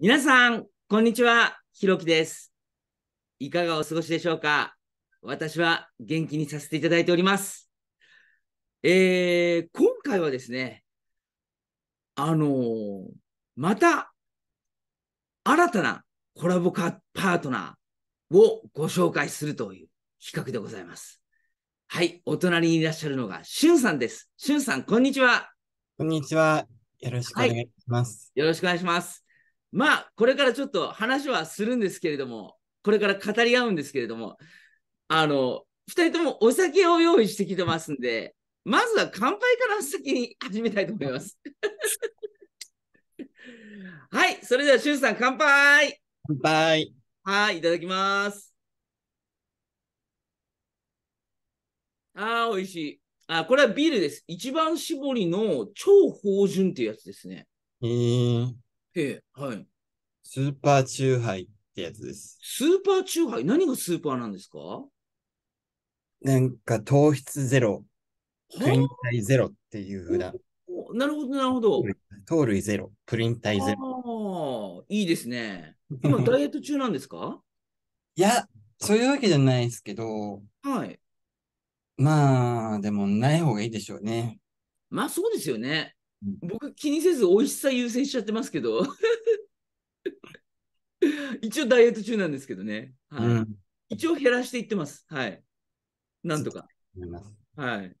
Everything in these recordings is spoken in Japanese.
皆さん、こんにちは。ひろきです。いかがお過ごしでしょうか私は元気にさせていただいております。えー、今回はですね、あのー、また、新たなコラボパートナーをご紹介するという企画でございます。はい、お隣にいらっしゃるのが、しゅんさんです。しゅんさん、こんにちは。こんにちは。よろしくお願いします。はい、よろしくお願いします。まあ、これからちょっと話はするんですけれども、これから語り合うんですけれども、あの、2人ともお酒を用意してきてますんで、まずは乾杯から先に始めたいと思います。はい、それでは、しゅんさん、乾杯乾杯はい、いただきます。ああ、美味しい。あ、これはビールです。一番搾りの超芳醇っていうやつですね。へえー。ええ、はい。スーパーチューハイってやつです。スーパーチューハイ何がスーパーなんですかなんか糖質ゼロ、プリン体ゼロっていうふうな。なるほど、なるほど。糖類ゼロ、プリン体ゼロ。ああ、いいですね。今、ダイエット中なんですかいや、そういうわけじゃないですけど、はい。まあ、でも、ない方がいいでしょうね。まあ、そうですよね。僕気にせず美味しさ優先しちゃってますけど 一応ダイエット中なんですけどね、はい、うん、一応減らしていってます。はい。なんとか。はい。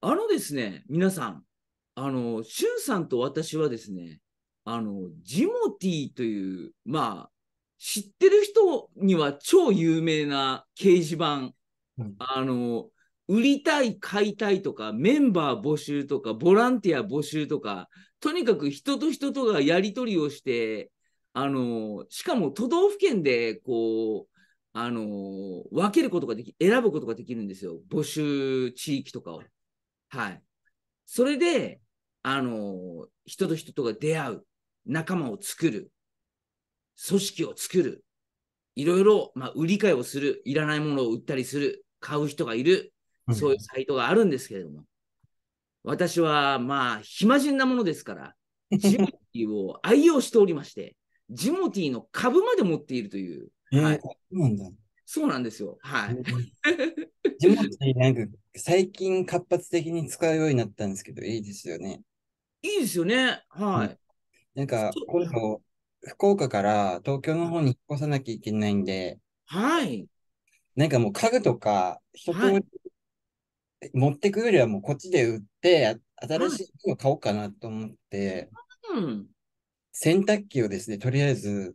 あのですね、皆さん、あの、しゅんさんと私はですね、あの、ジモティという、まあ、知ってる人には超有名な掲示板、うん、あの、売りたい、買いたいとか、メンバー募集とか、ボランティア募集とか、とにかく人と人とがやり取りをして、あの、しかも都道府県で、こう、あの、分けることができ、選ぶことができるんですよ。募集地域とかを。はい。それで、あの、人と人とが出会う、仲間を作る、組織を作る、いろいろ、まあ、売り買いをする、いらないものを売ったりする、買う人がいる、そういうサイトがあるんですけれども、私はまあ、暇人なものですから、ジモティを愛用しておりまして、ジモティの株まで持っているという。えー、はい、そうなんだ。そうなんですよ。はい。ジモティなんか最近活発的に使うようになったんですけど、いいですよね。いいですよね。はい。うん、なんか今度、福岡から東京の方に引っ越さなきゃいけないんで、はい。なんかもう家具とか、通り持ってくよりはもうこっちで売って、新しいの買おうかなと思って、うん、洗濯機をですね、とりあえず、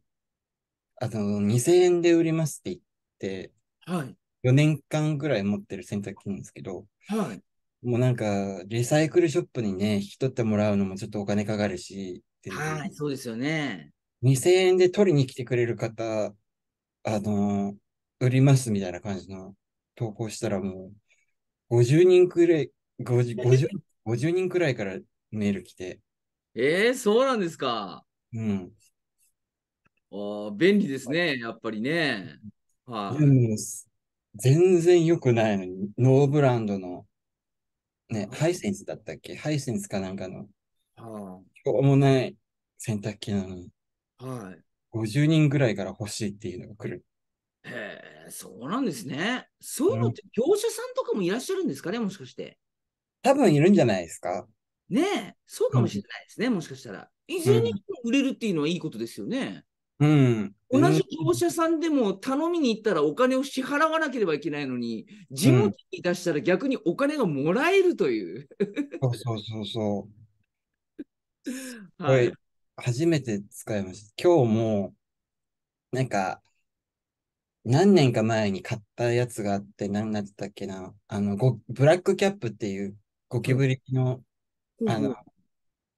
あの、2000円で売りますって言って、はい。4年間ぐらい持ってる洗濯機なんですけど、はい。もうなんか、リサイクルショップにね、引き取ってもらうのもちょっとお金かかるし、はい、そうですよね。2000円で取りに来てくれる方、あの、売りますみたいな感じの投稿したらもう、50人くらい、50, 50, 人くらいからメール来て。えー、そうなんですか。うん。あ便利ですね、やっぱりね。はい、全然良くないのに、ノーブランドの、ね、ハイセンスだったっけハイセンスかなんかの、はあ、しょうもない洗濯機なのに、はい、50人ぐらいから欲しいっていうのが来る。へえ、そうなんですね。そういうのって業者さんとかもいらっしゃるんですかね、もしかして。多分いるんじゃないですか。ねえ、そうかもしれないですね、うん、もしかしたら。いずれに売れるっていうのはいいことですよね。うん。同じ業者さんでも頼みに行ったらお金を支払わなければいけないのに、事務費に出したら逆にお金がもらえるという。うん、そうそうそうそう。はい。初めて使いました。今日も、なんか、何年か前に買ったやつがあって、何だったっけな。あの、ごブラックキャップっていうゴキブリの、あの、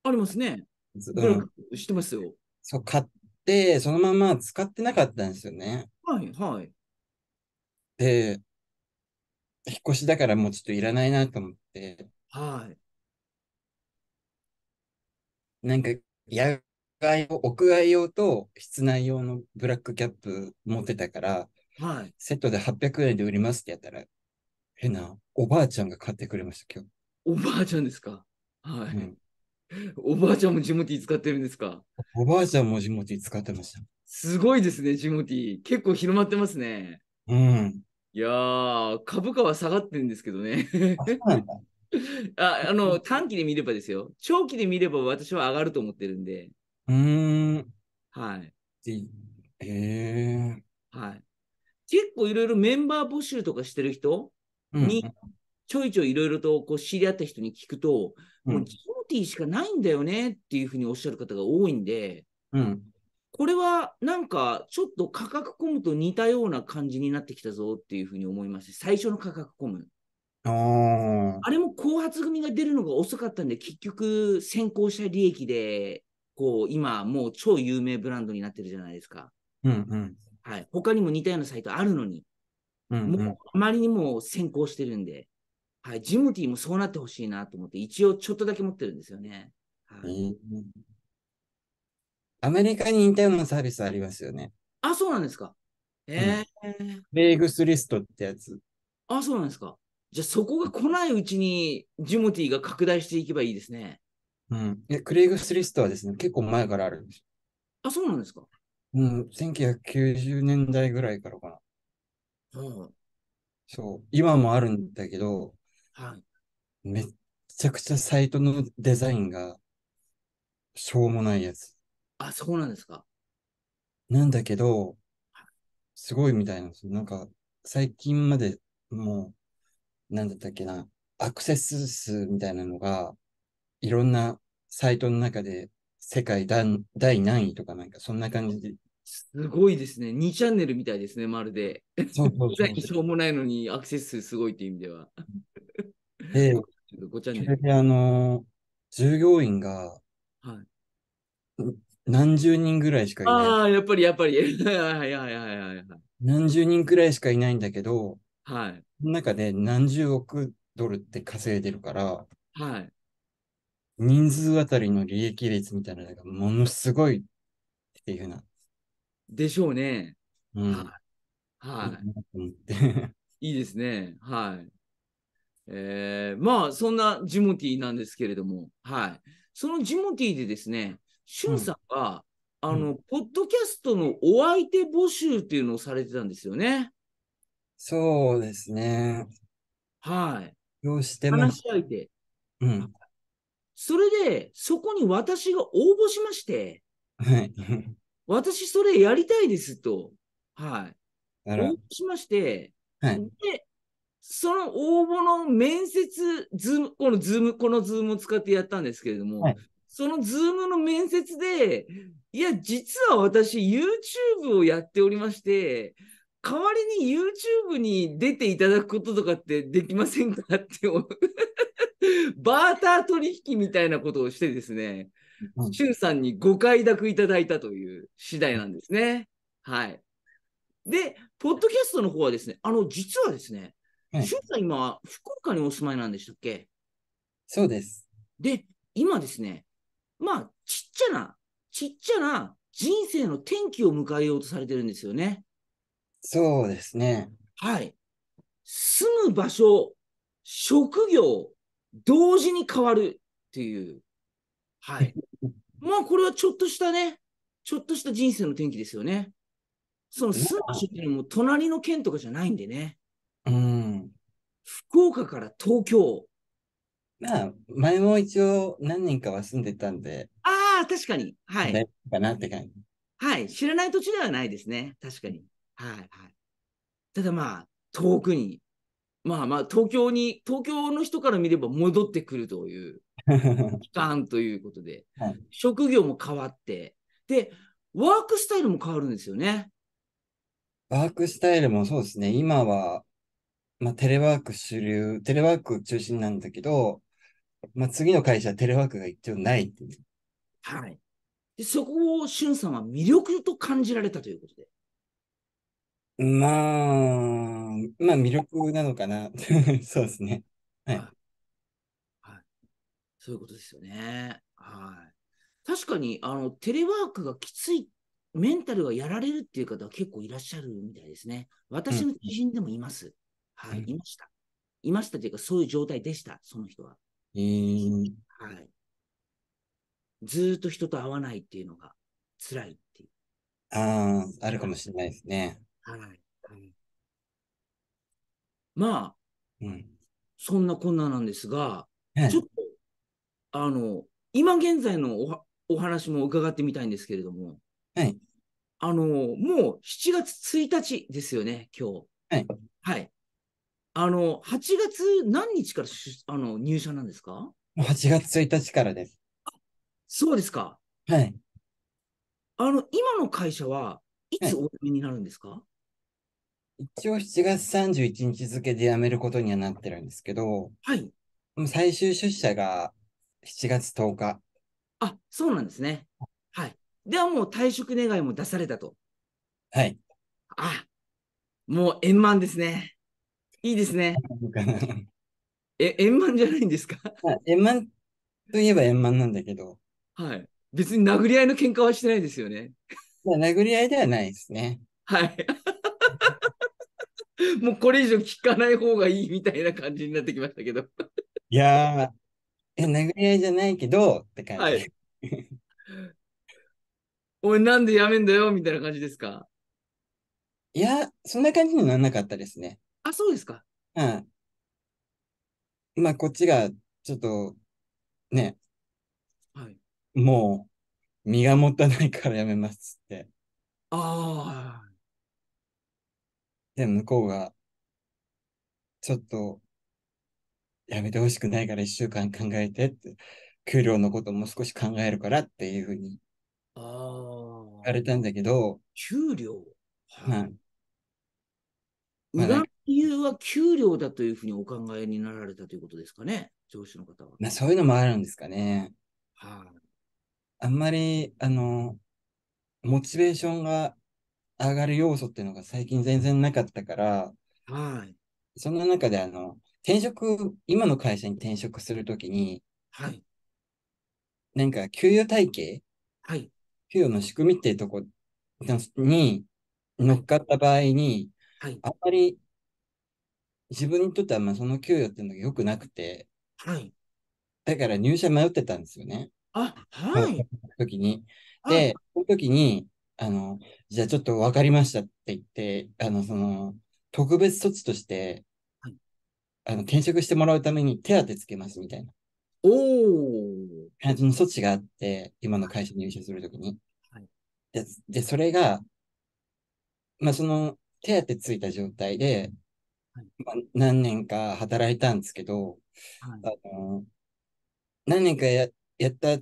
ありますね。うん、知ってますよ。そう、買って、そのまま使ってなかったんですよね。はい、はい。で、引っ越しだからもうちょっといらないなと思って。はい。なんか、や外用屋外用と室内用のブラックキャップ持ってたから、はい、セットで800円で売りますってやったら、変なおばあちゃんが買ってくれました、今日。おばあちゃんですかはい、うん、おばあちゃんもジモティ使ってるんですかおばあちゃんもジモティ使ってました。すごいですね、ジモティ結構広まってますね。うん。いやー、株価は下がってるんですけどね。あ あの短期で見ればですよ。長期で見れば私は上がると思ってるんで。うん。はい。へえ。はい。結構いろいろメンバー募集とかしてる人に、ちょいちょいいろいろとこう知り合った人に聞くと、うもうジギモティーしかないんだよねっていうふうにおっしゃる方が多いんで、うん。これはなんかちょっと価格コムと似たような感じになってきたぞっていうふうに思いまして、最初の価格コム。ああ。あれも後発組が出るのが遅かったんで、結局先行した利益で構今もう超有名ブランドになってるじゃないですか。うんうん。はい。他にも似たようなサイトあるのに、うんうん、もうあまりにも先行してるんで、はい。ジムティーもそうなってほしいなと思って、一応ちょっとだけ持ってるんですよね。はい。うん、アメリカに似たようなサービスありますよね。あ、そうなんですか。ええー、イグスリストってやつ。あ、そうなんですか。じゃあそこが来ないうちにジモティーが拡大していけばいいですね。うん。え、クレイグスリストはですね、結構前からあるんですよ。あ、そうなんですかうん、1990年代ぐらいからかな。うん。そう、今もあるんだけど、はい。めっちゃくちゃサイトのデザインが、しょうもないやつ。あ、そうなんですか。なんだけど、すごいみたいなんですよ。なんか、最近までもう、なんだったっけな、アクセス数みたいなのが、いろんなサイトの中で世界第何位とかなんかそんな感じで。すごいですね。2チャンネルみたいですね、まるで。そうそうそう しょうもないのにアクセス数すごいっていう意味では。で、5チャンネル。あの、従業員が、はい、何十人ぐらいしかいない。ああ、やっぱりやっぱり。はいはいはいはいはい。何十人くらいしかいないんだけど、はい。その中で何十億ドルって稼いでるから、はい。人数あたりの利益率みたいなのがものすごいっていうな。でしょうね。うん。はい。いいですね。はい。えー、まあ、そんなジモティなんですけれども、はい。そのジモティでですね、しゅんさんは、うん、あの、うん、ポッドキャストのお相手募集っていうのをされてたんですよね。そうですね。はい。どうしても。話し相手。うん。それで、そこに私が応募しまして、はい、私それやりたいですと、はい。応募しまして、はい、で、その応募の面接、ズーム、このズーム、このズームを使ってやったんですけれども、はい、そのズームの面接で、いや、実は私 YouTube をやっておりまして、代わりに YouTube に出ていただくこととかってできませんかって思う。バーター取引みたいなことをしてですね、ゅ、うん、さんにご快諾いただいたという次第なんですね。はい。で、ポッドキャストの方はですね、あの、実はですね、ゅ、うん、さん今、福岡にお住まいなんでしたっけそうです。で、今ですね、まあ、ちっちゃな、ちっちゃな人生の転機を迎えようとされてるんですよね。そうですね。はい。住む場所、職業、同時に変わるっていう。はい。まあ、これはちょっとしたね、ちょっとした人生の転機ですよね。その住む場所っていうのも隣の県とかじゃないんでね。うん。福岡から東京。まあ、前も一応何年かは住んでたんで。ああ、確かに。はい。かなって感じ。はい。知らない土地ではないですね。確かに。はい、はい。ただまあ、遠くにまあまあ、東京に、東京の人から見れば戻ってくるという 期間ということで、はい、職業も変わって、で、ワークスタイルも変わるんですよね。ワークスタイルもそうですね、今は、まあ、テレワーク主流、テレワーク中心なんだけど、まあ、次の会社はテレワークが一応ないっていう。はい。でそこをしゅんさんは魅力と感じられたということで。まあ、まあ魅力なのかな。そうですね。はい。はい。そういうことですよね。はい。確かに、あの、テレワークがきつい、メンタルがやられるっていう方は結構いらっしゃるみたいですね。私の知人でもいます。うん、はい、いました。いましたというか、そういう状態でした、その人は。えー、はい。ずっと人と会わないっていうのが辛いっていう。ああ、あるかもしれないですね。はいまあ、うん、そんなこんななんですが、はい、ちょっと、あの、今現在のおお話も伺ってみたいんですけれども、はい。あの、もう7月1日ですよね、今日。はい。はい。あの、8月何日からあの入社なんですか ?8 月1日からです。そうですか。はい。あの、今の会社はいつお辞めになるんですか、はい一応7月31日付で辞めることにはなってるんですけど、はい。最終出社が7月10日。あ、そうなんですね。はい。ではもう退職願も出されたと。はい。あ、もう円満ですね。いいですね。え、円満じゃないんですか円満といえば円満なんだけど。はい。別に殴り合いの喧嘩はしてないですよね。殴り合いではないですね。はい。もうこれ以上聞かない方がいいみたいな感じになってきましたけど。いやー、殴り合いじゃないけど、って感じ。はい、おい、なんでやめんだよ、みたいな感じですかいや、そんな感じにならなかったですね。あ、そうですか。うん。まあ、こっちが、ちょっと、ね、はい、もう、身が持たないからやめますって。ああ。で向こうが、ちょっと、やめてほしくないから一週間考えてって、給料のことも少し考えるからっていうふうに言われたんだけど、給料はい。まあ、裏理由は給料だというふうにお考えになられたということですかね、上司の方は。まあ、そういうのもあるんですかね。はい、あ。んまり、あの、モチベーションが上がる要素っていうのが最近全然なかったから、はい、そんな中であの転職、今の会社に転職するときに、はい、なんか給与体系、はい、給与の仕組みっていうとこに乗っかった場合に、はい、あんまり自分にとってはまあその給与っていうのが良くなくて、はい、だから入社迷ってたんですよね。あ、はい。時に。で、その時に、あの、じゃあちょっと分かりましたって言って、あの、その、特別措置として、はい、あの、転職してもらうために手当てつけますみたいな。おお。感じの措置があって、今の会社に入社するときに。はい。で、で、それが、まあ、その、手当ついた状態で、はいまあ、何年か働いたんですけど、はい、あの何年かややった、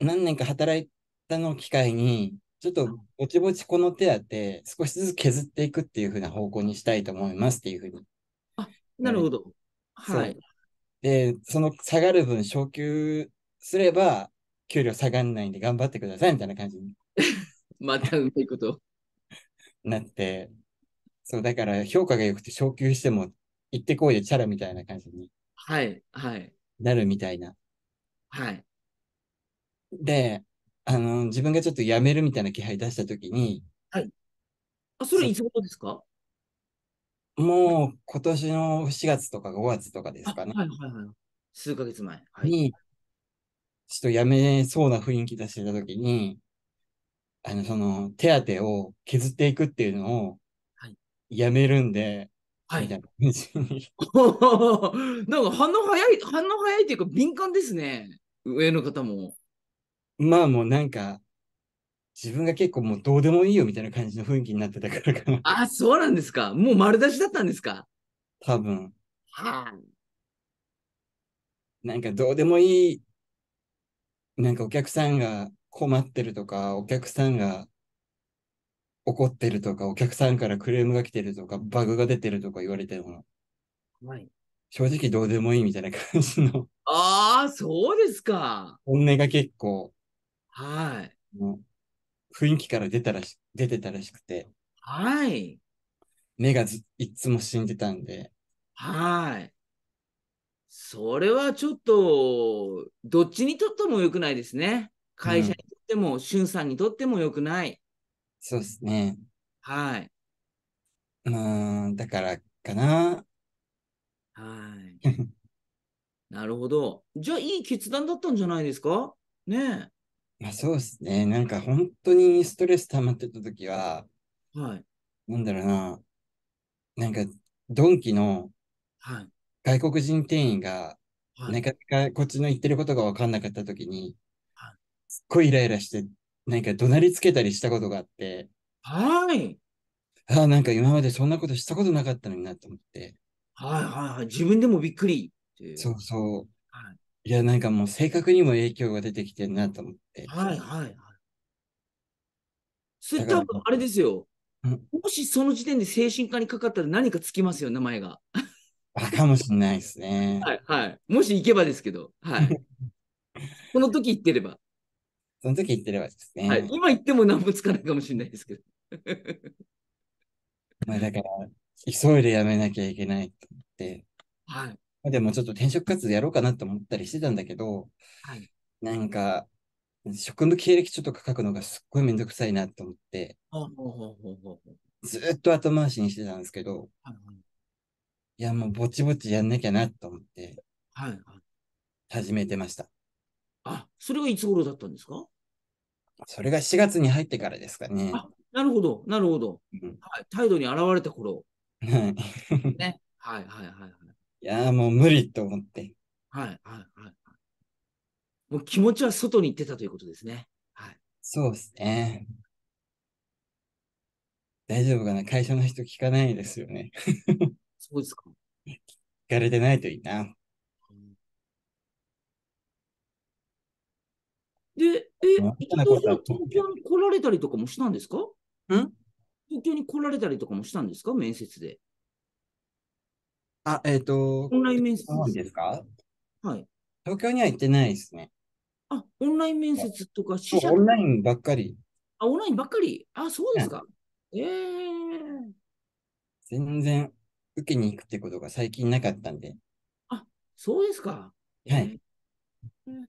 何年か働いたの機会に、ちょっとぼちぼちこの手当て、少しずつ削っていくっていうふうな方向にしたいと思いますっていうふうに。あ、なるほど。はい。で、その下がる分、昇給すれば、給料下がらないんで頑張ってくださいみたいな感じに。またうまいこと。なって、そう、だから評価が良くて昇給しても、行ってこいでチャラみたいな感じに。はい、はい。なるみたいな。はい。で、あの、自分がちょっと辞めるみたいな気配出したときに、はい。あ、それいつ頃ですかもう今年の4月とか5月とかですかね。はいはいはい。数ヶ月前。はい、に、ちょっと辞めそうな雰囲気出してたときに、あの、その、手当を削っていくっていうのを、やめるんで、はい。みたいな感じに。なんか反応早い、反応早いっていうか敏感ですね。上の方も。まあもうなんか、自分が結構もうどうでもいいよみたいな感じの雰囲気になってたからかな。あ、そうなんですか。もう丸出しだったんですか。多分。はあ。なんかどうでもいい、なんかお客さんが困ってるとか、お客さんが怒ってるとか、お客さんからクレームが来てるとか、バグが出てるとか言われても、はい、正直どうでもいいみたいな感じの。ああ、そうですか。本音が結構はい。雰囲気から出たらし出てたらしくて。はい。目がずいつも死んでたんで。はい。それはちょっと、どっちにとっても良くないですね。会社にとっても、うん、しゅんさんにとっても良くない。そうですね。はい。まあ、だからかな。はい。なるほど。じゃあ、いい決断だったんじゃないですかねまあ、そうですね。なんか本当にストレス溜まってた時は、はい。なんだろうな、なんかドンキのはい。外国人店員が、はい。なかなかこっちの言ってることが分かんなかった時に、はい。すっごいイライラして、なんか怒鳴りつけたりしたことがあって、はい。ああ、なんか今までそんなことしたことなかったのになと思って、はいはいはい。自分でもびっくりっていう。そうそう。いや、なんかもう性格にも影響が出てきてるなと思って。はいはいはい。それ多分あれですよ。もしその時点で精神科にかかったら何かつきますよ、名前が。かもしれないですね。はい、はい、もし行けばですけど、はい。この時行ってれば。その時行ってればですね。はい、今行っても何もつかないかもしれないですけど。まあだから、急いでやめなきゃいけないって。はい。あ、でもちょっと転職活動やろうかなと思ったりしてたんだけど、はい、なんか、職務経歴ちょっと書くのがすっごいめんどくさいなと思って、ずっと後回しにしてたんですけど、はい、いや、もうぼちぼちやんなきゃなと思って、始めてました。はいはい、あ、それはいつ頃だったんですかそれが4月に入ってからですかね。なるほど、なるほど。うん、はい、態度に現れた頃。はい。ね。はいはいはいはい。やーもう無理と思って。はい、はい、はい。もう気持ちは外に行ってたということですね。はい。そうですね。大丈夫かな会社の人聞かないですよね。そうですか。聞かれてないといいな。で、え、伊藤さん、東京に来られたりとかもしたんですかん東京に来られたりとかもしたんですか面接で。あ、えっ、ー、と、オンライン面接ですかはい。東京には行ってないですね。あ、オンライン面接とか、試写オンラインばっかり。あ、オンラインばっかり。あ、そうですか。ええー、全然受けに行くってことが最近なかったんで。あ、そうですか。はい。えー、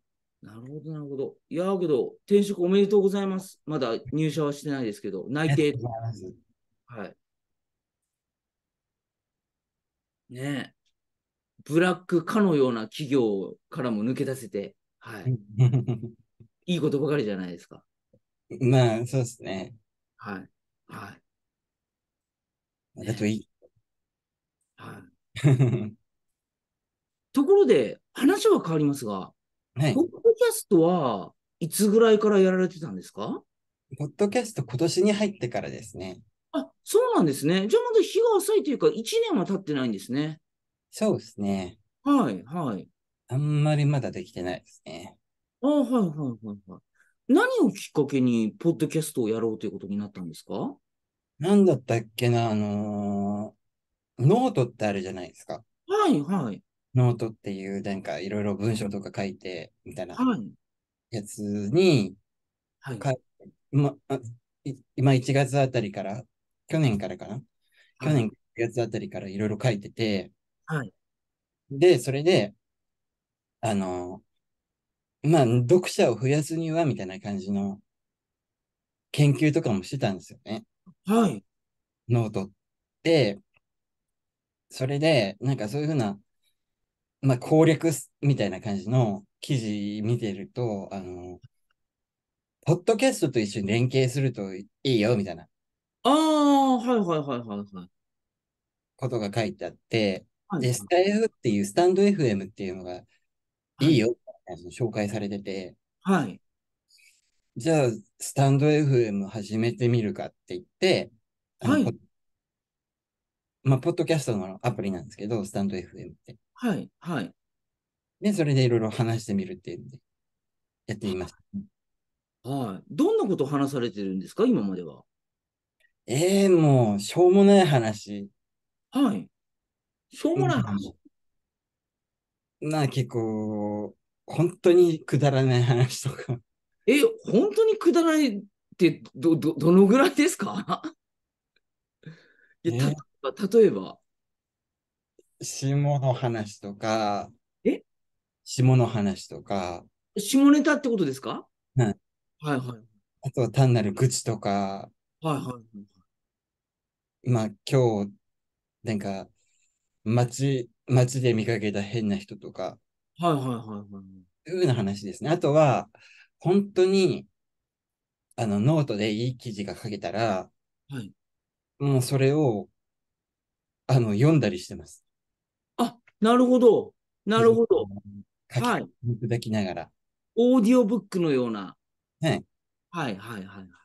なるほど、なるほど。いやけど、転職おめでとうございます。まだ入社はしてないですけど、内定。はい。ねブラックかのような企業からも抜け出せて、はい。いいことばかりじゃないですか。まあ、そうですね。はい。はい。だといい。はい。ところで、話は変わりますが、はい、ポッドキャストはいつぐらいからやられてたんですかポッドキャスト今年に入ってからですね。あ、そうなんですね。じゃあまだ日が浅いというか、1年は経ってないんですね。そうですね。はい、はい。あんまりまだできてないですね。あ、はい、はい、はい、はい。何をきっかけに、ポッドキャストをやろうということになったんですかなんだったっけな、あのー、ノートってあるじゃないですか。はい、はい。ノートっていう、なんかいろいろ文章とか書いて、みたいなやつに、はい。はい、ま、今1月あたりから去年からかな、去年9月あたりからいろいろ書いてて、はい。で、それで、あの、まあ、読者を増やすには、みたいな感じの研究とかもしてたんですよね。はい。ノートって、それで、なんかそういうふうな、まあ、攻略みたいな感じの記事見てると、あの、ポッドキャストと一緒に連携するといいよ、みたいなああ、はいはいはいはいはい。ことが書いてあって、はいで、スタイフっていうスタンド FM っていうのがいいよって紹介されてて、はい。じゃあスタンド FM 始めてみるかって言って、はいまあ、ポッドキャストのアプリなんですけど、スタンド FM って。はい。はい。で、それでいろいろ話してみるっていうんで、やってみました。はい。どんなことを話されてるんですか今までは。ええもう、しょうもない話。はい。しょうもない話。まあ結構、本当にくだらない話とか。え、本当にくだらないってど、ど、どのぐらいですか いや、た、例えば。下の話とか、え下の話とか。下ネタってことですかはい。はいはい。あとは単なる愚痴とか。はいはい。まあ今日、なんか、街、街で見かけた変な人とか、はいはいはいはい。いうような話ですね。あとは、本当に、あの、ノートでいい記事が書けたら、はい。もうそれを、あの、読んだりしてます。あ、なるほど。なるほど。書き、はい。いただきながら。オーディオブックのような。はい。はいはいはいはい。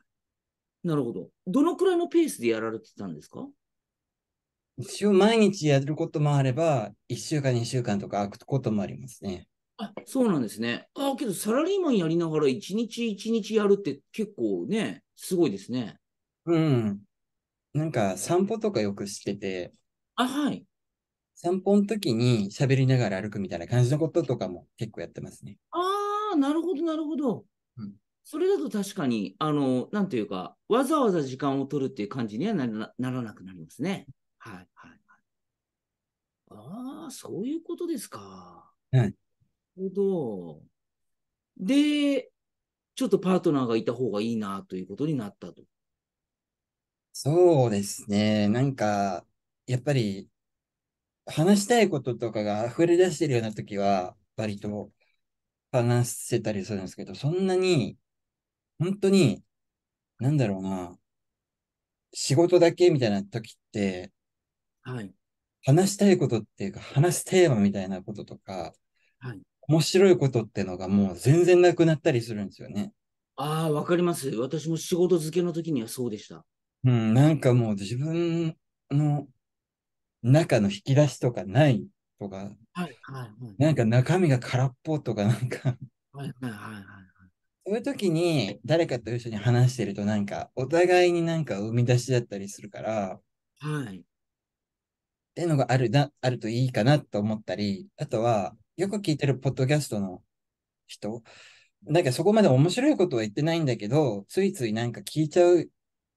なるほど。どのくらいのペースでやられてたんですか一応毎日やることもあれば、1週間、2週間とか空くこともありますね。あそうなんですね。あけど、サラリーマンやりながら1日1日やるって結構ね、すごいですね。うん。なんか散歩とかよくしてて、あ、はい。散歩の時に喋りながら歩くみたいな感じのこととかも結構やってますね。ああ、なるほど、なるほど。うんそれだと確かに、あの、なんというか、わざわざ時間を取るっていう感じにはならなくなりますね。はい、はい、はい。ああ、そういうことですか。はい。なるほど。で、ちょっとパートナーがいた方がいいなということになったと。そうですね。なんか、やっぱり、話したいこととかが溢れ出してるような時は、割と話せたりするんですけど、そんなに本当に、なんだろうな、仕事だけみたいな時って、はい。話したいことっていうか、話すテーマみたいなこととか、はい。面白いことってのがもう全然なくなったりするんですよね。ああ、わかります。私も仕事漬けの時にはそうでした。うん、なんかもう自分の中の引き出しとかないとか、はいはいはい、なんか中身が空っぽとか、なんかはいはいはいはい。そういう時に誰かと一緒に話してるとなんかお互いになんか生み出しだったりするから、はい。っていうのがあるな、あるといいかなと思ったり、あとはよく聞いてるポッドキャストの人、なんかそこまで面白いことは言ってないんだけど、ついついなんか聞いちゃう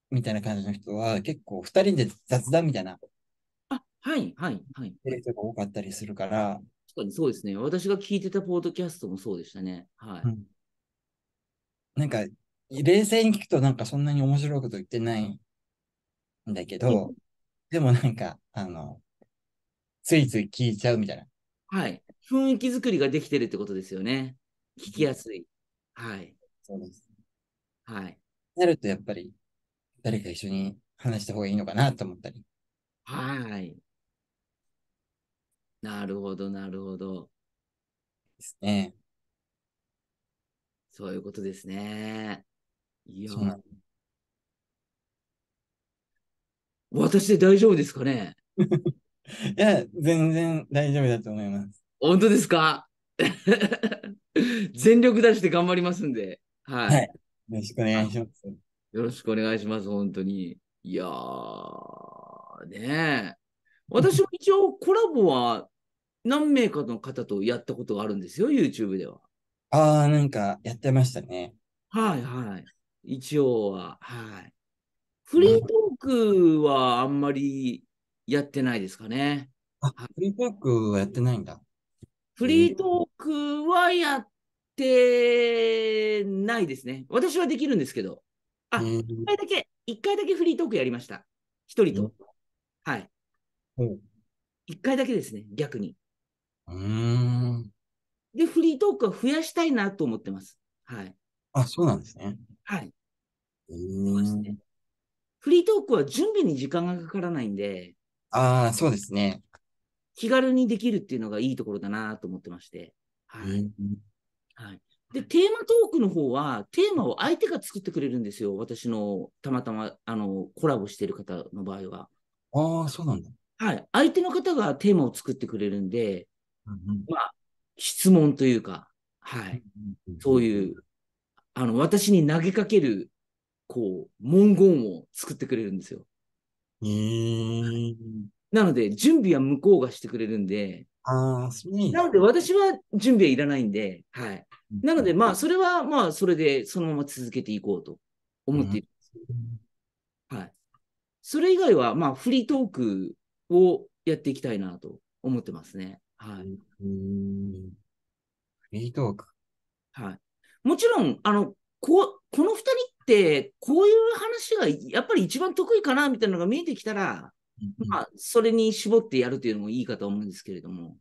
みたいな感じの人は結構2人で雑談みたいな。あ、はい、はい、はい。人が多かったりするから。確かにそうですね。私が聞いてたポッドキャストもそうでしたね。はい。うんなんか、冷静に聞くとなんかそんなに面白いこと言ってないんだけど、でもなんか、あの、ついつい聞いちゃうみたいな。はい。雰囲気作りができてるってことですよね。聞きやすい。はい。そうです。はい。なるとやっぱり、誰か一緒に話した方がいいのかなと思ったり。はい。なるほど、なるほど。ですね。そういうことですね。いや、私で大丈夫ですかね いや、全然大丈夫だと思います。本当ですか 全力出して頑張りますんで、はい。はい。よろしくお願いします。よろしくお願いします、本当に。いやー、ねえ。私も一応コラボは何名かの方とやったことがあるんですよ、YouTube では。ああ、なんかやってましたね。はいはい。一応は、はい。フリートークはあんまりやってないですかね。あ、フリートークはやってないんだ。フリートークはやってないですね。私はできるんですけど。あ、一、回だけ、一回だけフリートークやりました。一人と。はい。一、回だけですね、逆に。うん。で、フリートークは増やしたいなと思ってます。はい。あ、そうなんですね。はい。そうですね。フリートークは準備に時間がかからないんで。ああ、そうですね。気軽にできるっていうのがいいところだなと思ってまして。はい。はい。で、テーマトークの方は、テーマを相手が作ってくれるんですよ。私の、たまたま、あの、コラボしてる方の場合は。ああ、そうなんだ。はい。相手の方がテーマを作ってくれるんで、うんうん、まあ、質問というか、はい。そういう、あの、私に投げかける、こう、文言を作ってくれるんですよ。えー、なので、準備は向こうがしてくれるんで、ああ、そうなので、私は準備はいらないんで、はい。なので、まあ、それは、まあ、それで、そのまま続けていこうと思っている、うん、はい。それ以外は、まあ、フリートークをやっていきたいなと思ってますね。はい。うん。フリートーク。はい。もちろん、あの、こう、この2人って、こういう話がやっぱり一番得意かなみたいなのが見えてきたら、まあ、それに絞ってやるというのもいいかと思うんですけれども、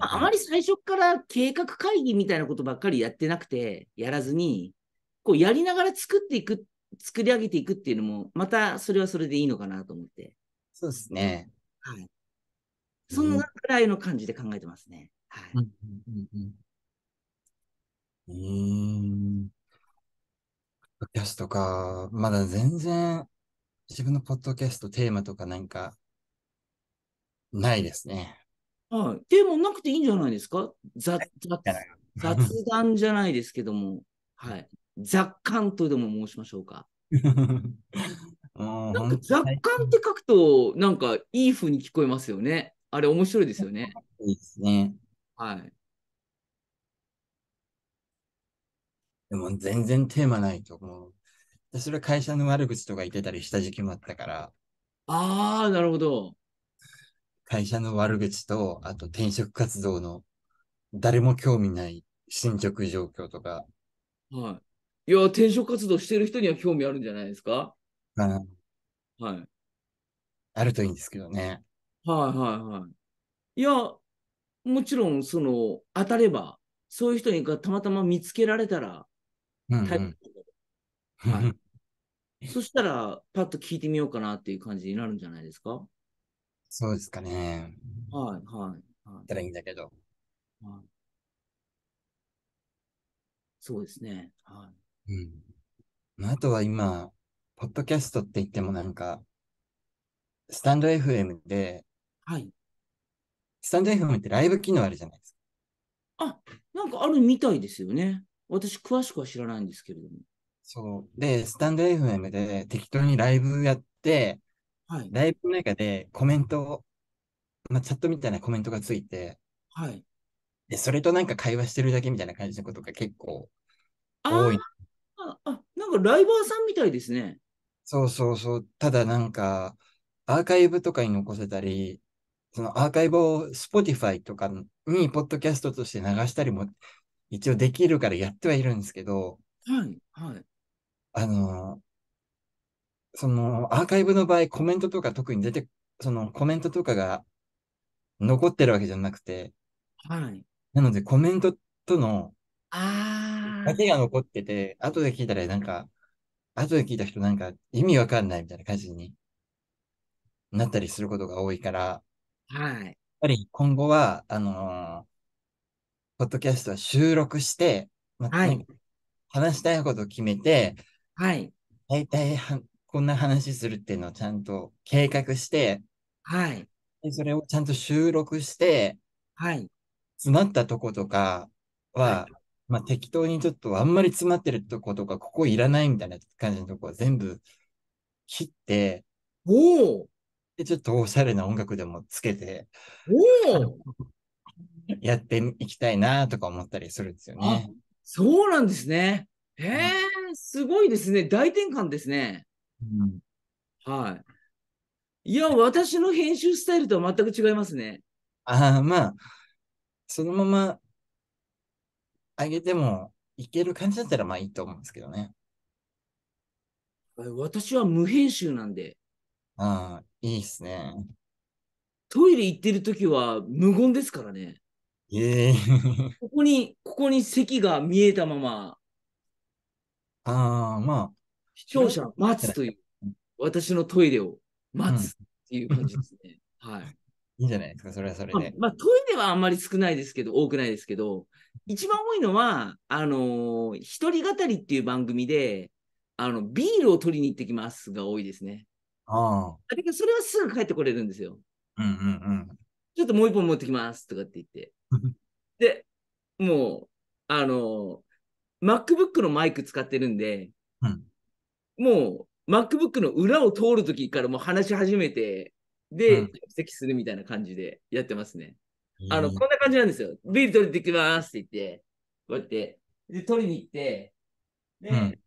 あまり最初から計画会議みたいなことばっかりやってなくて、やらずに、こうやりながら作っていく、作り上げていくっていうのも、またそれはそれでいいのかなと思って。そうですね。はい。そんなぐらいの感じで考えてますね。うん。ポッドキャストか、まだ全然自分のポッドキャストテーマとかなんかないですね。はい。テーマなくていいんじゃないですか雑雑談じゃないですけども、はい。雑感とでも申しましょうか。なんか雑感って書くと、なんかいい風に聞こえますよね。あれ面白いですよね。いいですね。はい。でも全然テーマないと思う。私は会社の悪口とか言ってたり下敷きもあったから。ああ、なるほど。会社の悪口と、あと転職活動の誰も興味ない進捗状況とか。はい。いや、転職活動してる人には興味あるんじゃないですかはい。あるといいんですけどね。はいはいはい。いや、もちろん、その、当たれば、そういう人にがたまたま見つけられたら、うんうん、はい、そしたら、パッと聞いてみようかなっていう感じになるんじゃないですかそうですかね。はいはい、はい。たらいいんだけど。はい、そうですね。はい。うん。まあ、あとは今、ポッドキャストって言ってもなんか、スタンド FM で、はい。スタンド FM ってライブ機能あるじゃないですか。あ、なんかあるみたいですよね。私、詳しくは知らないんですけれども。そう。で、スタンド FM で適当にライブやって、はい。ライブの中でコメントを、まあ、チャットみたいなコメントがついて、はい。で、それとなんか会話してるだけみたいな感じのことが結構多い。ああ、なんかライバーさんみたいですね。そうそうそう。ただなんか、アーカイブとかに残せたり、そのアーカイブを Spotify とかに、ポッドキャストとして流したりも一応できるからやってはいるんですけど、はい、はい。あの、そのアーカイブの場合、コメントとか特に出て、そのコメントとかが残ってるわけじゃなくて、はい。なので、コメントとの、ああ。だけが残ってて、後で聞いたらなんか、後で聞いた人なんか意味わかんないみたいな感じになったりすることが多いから、はい。やっぱり今後は、あのー、ポッドキャストは収録して、まはい。話したいことを決めて、はい。大体は、こんな話するっていうのをちゃんと計画して、はい。でそれをちゃんと収録して、はい。詰まったとことかは、はい、まあ、適当にちょっとあんまり詰まってるとことか、ここいらないみたいな感じのとこは全部切って、おおちょっとおしゃれな音楽でもつけて、やっていきたいなとか思ったりするんですよね。そうなんですね。へえ、うん、すごいですね。大転換ですね。うん、はい。いや、私の編集スタイルとは全く違いますね。ああ、まあ、そのまま上げてもいける感じだったらまあいいと思うんですけどね。私は無編集なんで。ああ、いいっすね。トイレ行ってる時は無言ですからね。ええ ここに、ここに席が見えたまま、ああ、まあ。視聴者待つという、私のトイレを待つっていう感じですね。うん、はい。いいんじゃないですか、それはそれで。まあ、まあ、トイレはあんまり少ないですけど、多くないですけど、一番多いのは、あのー、一人語りっていう番組で、あの、ビールを取りに行ってきますが多いですね。あれがそれはすぐ帰ってこれるんですよ。うんうんうん。ちょっともう一本持ってきますとかって言って。で、もう、あの、MacBook のマイク使ってるんで、うん、もう MacBook の裏を通るときからもう話し始めて、で、着、うん、席するみたいな感じでやってますね。あの、こんな感じなんですよ。ビール取りてきますって言って、こうやって、で、取りに行って、で、うん、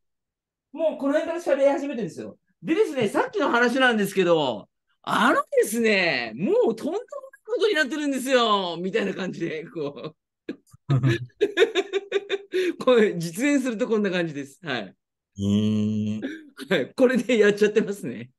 もうこの辺から喋り始めてるんですよ。でですね、さっきの話なんですけど、あのですね、もうとんでもないことになってるんですよ、みたいな感じで、こう。これ実演するとこんな感じです。はい。これでやっちゃってますね。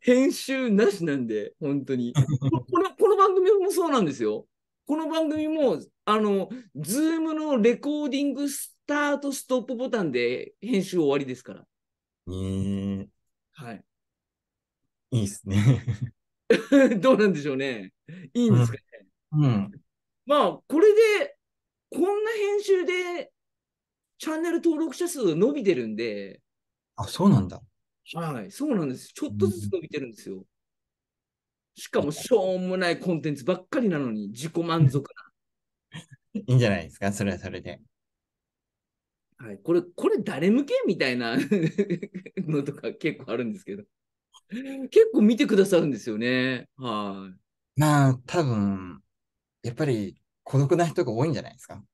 編集なしなんで、本当にこの。この番組もそうなんですよ。この番組も、あの、ズームのレコーディングスタートストップボタンで編集終わりですから。えー、はい。いいっすね。どうなんでしょうね。いいんですかね。うん、うん、まあ、これで、こんな編集で、チャンネル登録者数伸びてるんで。あ、そうなんだ。はい、そうなんです。ちょっとずつ伸びてるんですよ。うん、しかも、しょうもないコンテンツばっかりなのに、自己満足な。いいんじゃないですか、それはそれで。はい、これ、これ誰向けみたいな のとか結構あるんですけど、結構見てくださるんですよね。はい。まあ、多分、やっぱり孤独な人が多いんじゃないですか。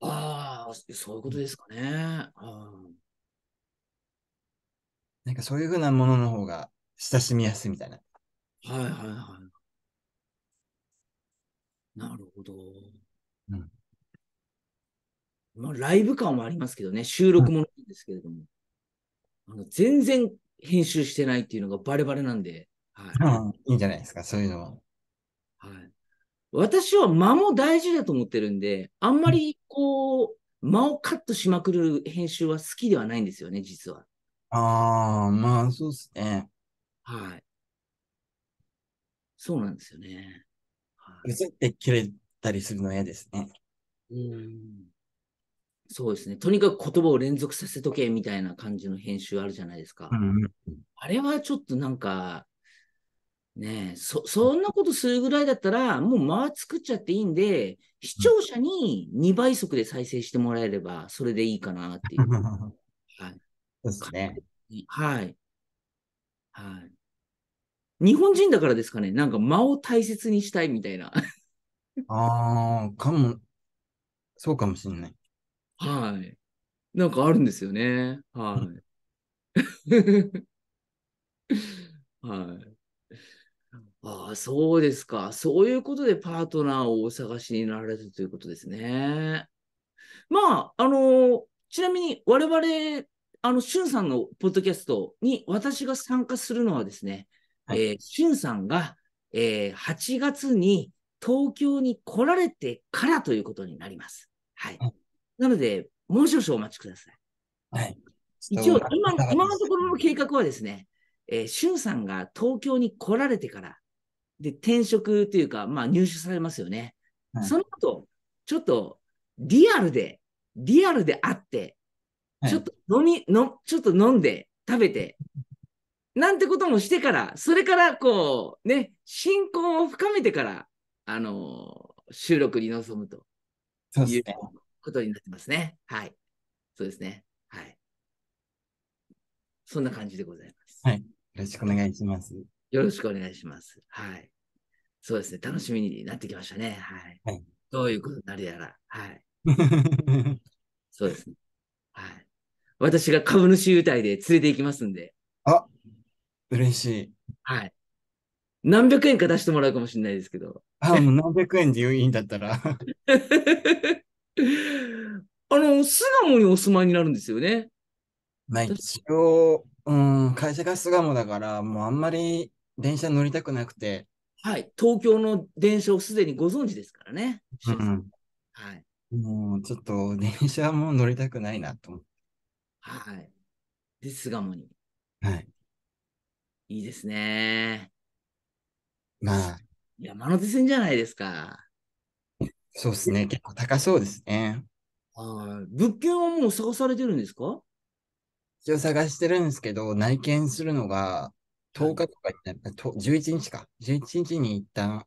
ああ、そういうことですかね。はなんかそういうふうなものの方が親しみやすいみたいな。はいはいはい。なるほど。うん、まあ、ライブ感もありますけどね、収録もなんですけれども、あの全然編集してないっていうのがバレバレなんで、はい、いいんじゃないですか、そういうのは。はい、私は間も大事だと思ってるんで、あんまりこう、間をカットしまくる編集は好きではないんですよね、実は。ああ、まあ、そうですね。はい。そうなんですよね。映、はい、って切れたりするの嫌ですね。うん。そうですね。とにかく言葉を連続させとけみたいな感じの編集あるじゃないですか。うん、あれはちょっとなんか、ねえそ、そんなことするぐらいだったら、もう間作っちゃっていいんで、視聴者に2倍速で再生してもらえれば、それでいいかなっていう。はい。ですね。はい。はい。日本人だからですかね。なんか間を大切にしたいみたいな。ああ、かも、そうかもしれない。はい。なんかあるんですよね。はい。はい。ああ、そうですか。そういうことでパートナーをお探しになられたということですね。まあ、あの、ちなみに我々、あの、しゅんさんのポッドキャストに私が参加するのはですね、はい、えー、しゅんさんが、えー、8月に東京に来られてからということになります。はい、はいなので、もう少々お待ちください。はい。一応、今、今のところの計画はですね、えー、俊さんが東京に来られてから、で、転職というか、まあ、入手されますよね。はい、その後、ちょっと、リアルで、リアルで会って、ちょっと飲み、の、ちょっと飲んで、食べて、なんてこともしてから、それからこう、ね、親交を深めてから、あのー、収録に臨むと。そうですね。ことになってますね。はい。そうですね。はい。そんな感じでございます。はい。よろしくお願いします。よろしくお願いします。はい。そうですね。楽しみになってきましたね。はい。はい、どういうことになるやら。はい。そうですね。はい。私が株主優待で連れて行きますんで。あ嬉しい。はい。何百円か出してもらうかもしれないですけど。あもう何百円でいいんだったら。の、巣鴨にお住まいになるんですよね。まあ一応、うん、会社が巣鴨だから、もうあんまり電車乗りたくなくて。はい、東京の電車をすでにご存知ですからね。うんはい。もうちょっと電車はもう乗りたくないなと思って。はい。で、巣鴨に。はい。いいですね。まあ。山手線じゃないですか。そうですね。結構高そうですね。はい。物件はもう探されてるんですか一応探してるんですけど、内見するのが10日とかになる、はい、11日か。11日に一旦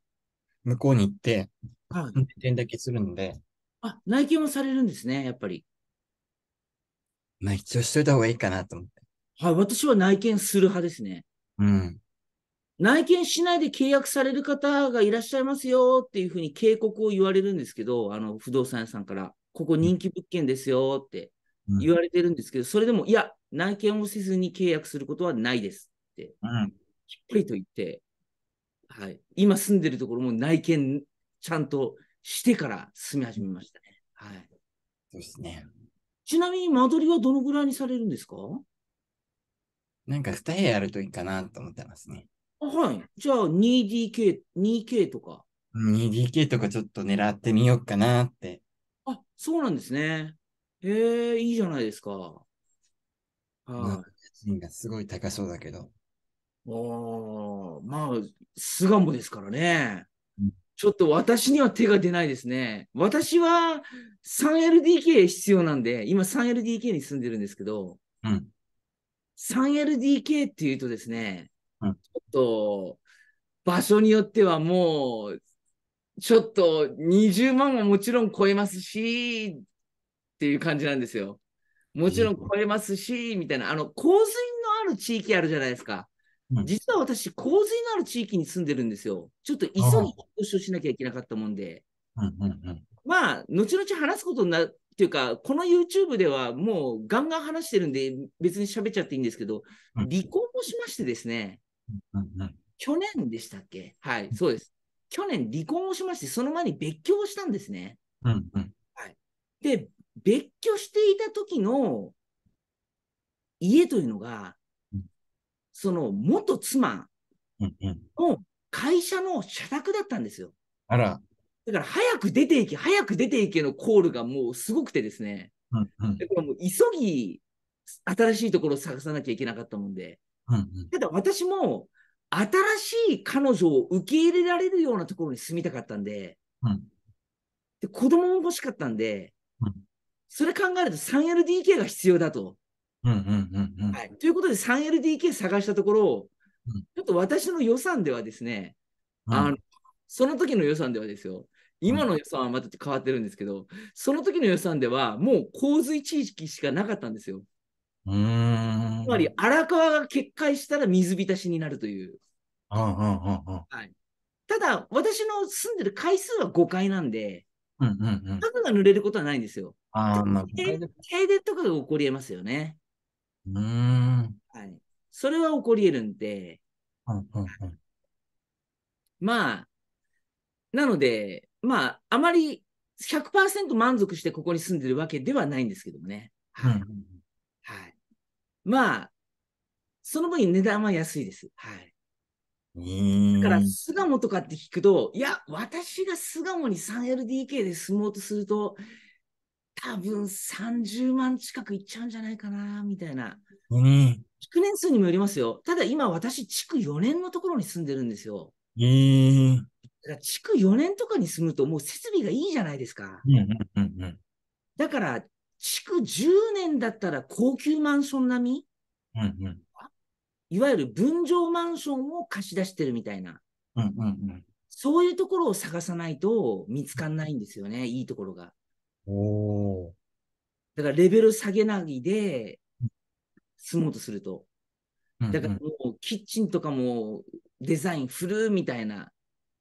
向こうに行って、はい、内見だけするんで。あ、内見もされるんですね、やっぱり。まあ一応しといた方がいいかなと思って。はい、私は内見する派ですね。うん。内見しないで契約される方がいらっしゃいますよっていうふうに警告を言われるんですけど、あの不動産屋さんから。ここ人気物件ですよって言われてるんですけど、それでも、いや、内見をせずに契約することはないですって、うん、っぱりと言って、はい、今住んでるところも内見ちゃんとしてから住み始めましたね。はい、そうですね。ちなみに間取りはどのぐらいにされるんですかなんか2部屋あるといいかなと思ってますね。はい。じゃあ 2DK、2K とか。2DK とかちょっと狙ってみようかなってそうなんですね。ええー、いいじゃないですか。はい。がすごい高そうだけど。ああ、まあ、巣鴨ですからね。ちょっと私には手が出ないですね。私は 3LDK 必要なんで、今 3LDK に住んでるんですけど、うん、3LDK っていうとですね、うん、ちょっと場所によってはもうちょっと20万ももちろん超えますし、っていう感じなんですよ。もちろん超えますし、みたいな。あの、洪水のある地域あるじゃないですか。実は私、洪水のある地域に住んでるんですよ。ちょっと急ぎ引っ越しをしなきゃいけなかったもんで。まあ、後々話すことになるっていうか、この YouTube ではもうガンガン話してるんで、別に喋っちゃっていいんですけど、離婚もしましてですね、去年でしたっけはい、そうです。去年離婚をしまして、その前に別居をしたんですね。うんうん、はい、で、別居していた時の家というのが、その元妻の会社の社宅だったんですよ。あら。だから早く出ていけ、早く出ていけのコールがもうすごくてですね。うんうん、もう急ぎ新しいところを探さなきゃいけなかったもんで。うんうん、ただ私も新しい彼女を受け入れられるようなところに住みたかったんで、うん、で子供も欲しかったんで、うん、それ考えると 3LDK が必要だと。ということで 3LDK 探したところ、うん、ちょっと私の予算ではですね、あのその時の予算ではですよ、今の予算はまた変わってるんですけど、その時の予算ではもう洪水地域しかなかったんですよ。つまり荒川が決壊したら水浸しになるという。ただ、私の住んでる回数は5階なんで、うんうんうん、が濡れることはないんですよ。あま停電とかが起こりえますよね。うん、はい、それは起こりえるんで、うんうんうん、まあ、なので、まあ、あまり100%満足してここに住んでるわけではないんですけどもね。はい、うんまあ、その分値段は安いです。はい。だから、巣鴨とかって聞くと、いや、私が巣鴨に 3LDK で住もうとすると、多分30万近くいっちゃうんじゃないかな、みたいな。うん。築年数にもよりますよ。ただ今私、築4年のところに住んでるんですよ。うん。だから築4年とかに住むともう設備がいいじゃないですか。うんうんうん。だから、築10年だったら高級マンション並み、うんうん、いわゆる分譲マンションを貸し出してるみたいな、うんうんうん、そういうところを探さないと見つかんないんですよね、いいところが。おだからレベル下げなぎで住もうとすると。だからもうキッチンとかもデザイン振るみたいな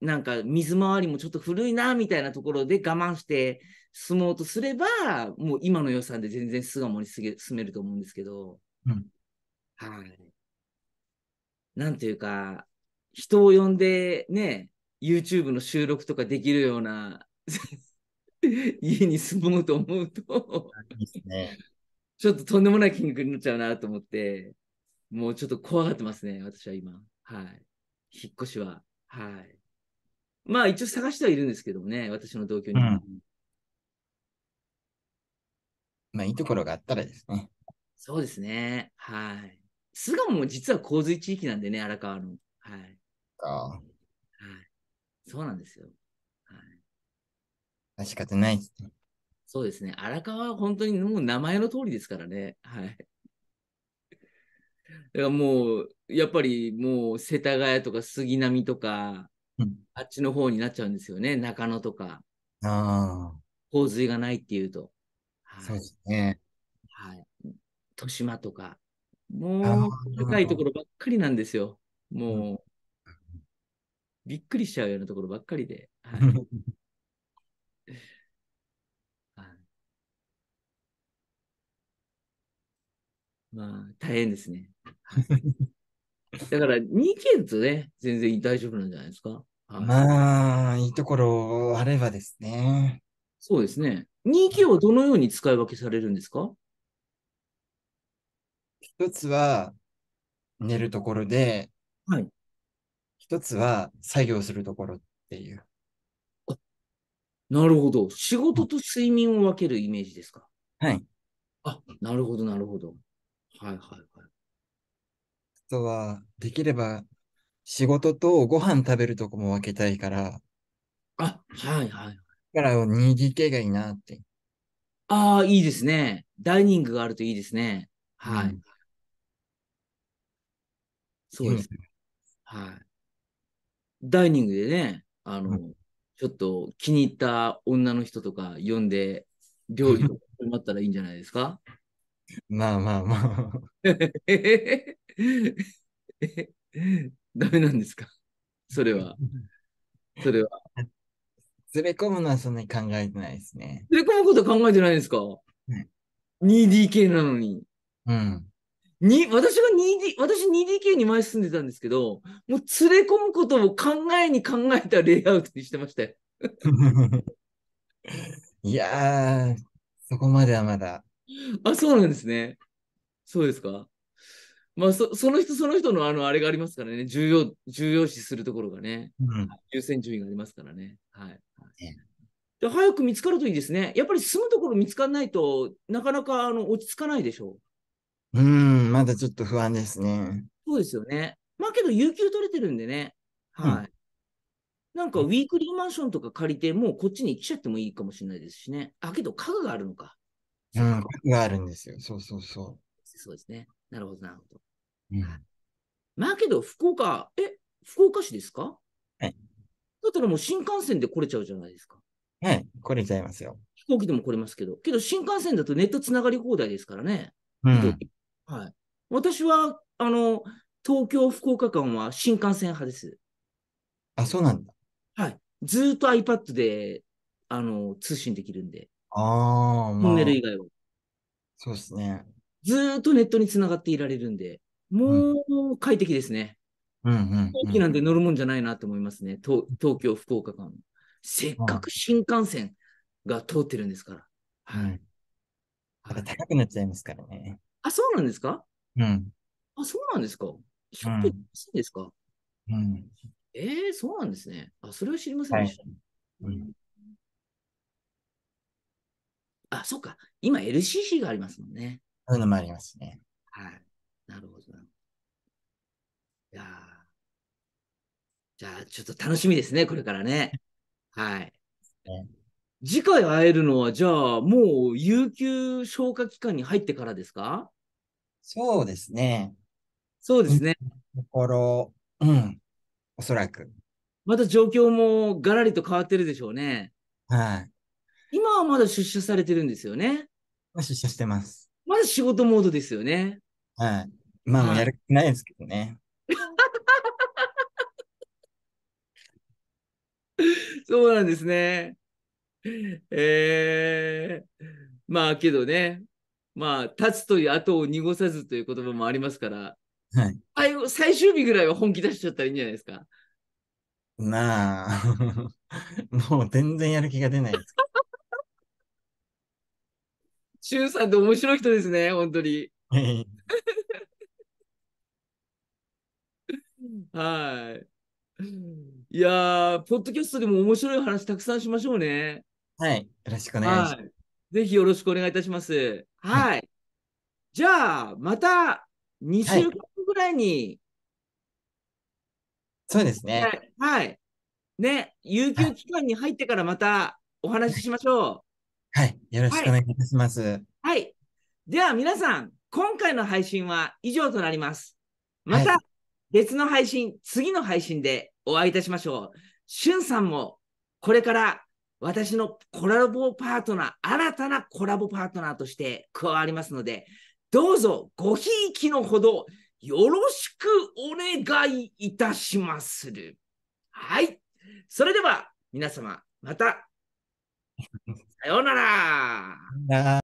なんか水回りもちょっと古いなみたいなところで我慢して住もうとすればもう今の予算で全然巣鴨に住めると思うんですけど、うん、はいなんていうか人を呼んでね YouTube の収録とかできるような 家に住もうと思うとね、ちょっととんでもない金額になっちゃうなと思ってもうちょっと怖がってますね私は今はい引っ越しははいまあ一応探してはいるんですけどもね、私の同居に。うん、まあいいところがあったらですね。そうですね。はい。巣鴨も実は洪水地域なんでね、荒川の。はい。はい。そうなんですよ。はい。仕方ないですね。そうですね。荒川は本当にもう名前の通りですからね。はい。だからもう、やっぱりもう世田谷とか杉並とか、あっちの方になっちゃうんですよね、中野とか。ああ。洪水がないっていうと。はい、そうですね。はい。豊島とか、もう高いところばっかりなんですよ。もう、びっくりしちゃうようなところばっかりで。はい まあ、大変ですね。だから、2件とね、全然大丈夫なんじゃないですか。はい、まあ、いいところあればですね。そうですね。2期はどのように使い分けされるんですか一つは寝るところで、はい。一つは作業するところっていう。なるほど。仕事と睡眠を分けるイメージですか。はい。あ、なるほど、なるほど。はいはい。とは、できれば仕事とご飯食べるとこも分けたいから、あ、はいはい。だから 2DK がいいなって。ああ、いいですね。ダイニングがあるといいですね。はい。うん、そうですね。はい。ダイニングでね、あの、うん、ちょっと気に入った女の人とか呼んで、料理を振る舞ったらいいんじゃないですか まあまあまあ。え ダメなんですかそれは。それは。連 れ込むのはそんなに考えてないですね。連れ込むこと考えてないですか、ね、?2DK なのに。うん。に私が 2D、私 2DK に前住んでたんですけど、もう連れ込むことを考えに考えたレイアウトにしてましたよ。いやー、そこまではまだあ、そうなんですね。そうですか。まあ、そその人その人のあのあれがありますからね、重要重要視するところがね、うん、優先順位がありますからね。はい、で早く見つかるといいですね。やっぱり住むところ見つからないとなかなかあの落ち着かないでしょう。うん、まだちょっと不安ですね。そうですよね。まあけど、有給取れてるんでね。はい。うん、なんか、ウィークリーマンションとか借りて、もうこっちに来ちゃってもいいかもしれないですしね。あ、けど、家具があるのか。うん、があるんですよ。そうそうそう。そうですね。なるほど、なるほど。うん、まあけど、福岡、え、福岡市ですかはい。だったらもう新幹線で来れちゃうじゃないですか。はい、来れちゃいますよ。飛行機でも来れますけど、けど新幹線だとネットつながり放題ですからね。うん、はい。私は、あの、東京、福岡間は新幹線派です。あ、そうなんだ。はい。ずっと iPad で、あの、通信できるんで。ああ、トンネル以外は。そうですね。ずっとネットにつながっていられるんで、もう快適ですね。うんうん、飛行機なんて乗るもんじゃないなと思いますね。東東京、福岡間。せっかく新幹線が通ってるんですから。はい。ん。やっぱ高くなっちゃいますからね。あ、そうなんですかうん。あ、そうなんですかショップ安いんですかうん。ええそうなんですね。あ、それは知りませんでした。はいうんあ、そうか。今 LCC がありますもんね。そういうのもありますね。はい。なるほど。いやじゃあ、ちょっと楽しみですね、これからね。はい。ね次回会えるのは、じゃあ、もう有給消化期間に入ってからですかそうですね。そうですね。ところ、うん、おそらく。また状況もガラリと変わってるでしょうね。はい、あ。今はまだ出社されてるんですよね。出社してます。まだ仕事モードですよね。はい。まあ、もうやる気ないですけどね。そうなんですね。えー、まあけどね、まあ、立つという後を濁さずという言葉もありますから、はい、最終日ぐらいは本気出しちゃったらいいんじゃないですか。なあ、もう全然やる気が出ないです。しゅんさんって面白い人ですね、本当に。はい。いやポッドキャストでも面白い話たくさんしましょうね。はい。よろしくお願いします。はい、ぜひよろしくお願いいたします。はい。はい、じゃあ、また2週間ぐらいに、はい、そうですね。はい。ね、有給期間に入ってからまたお話ししましょう。はい。よろしくお願いいたします。はい。では皆さん、今回の配信は以上となります。また別の配信、はい、次の配信でお会いいたしましょう。しゅんさんもこれから私のコラボパートナー、新たなコラボパートナーとして加わりますので、どうぞごひいきのほどよろしくお願いいたしまする。はい。それでは皆様、また。さようなら。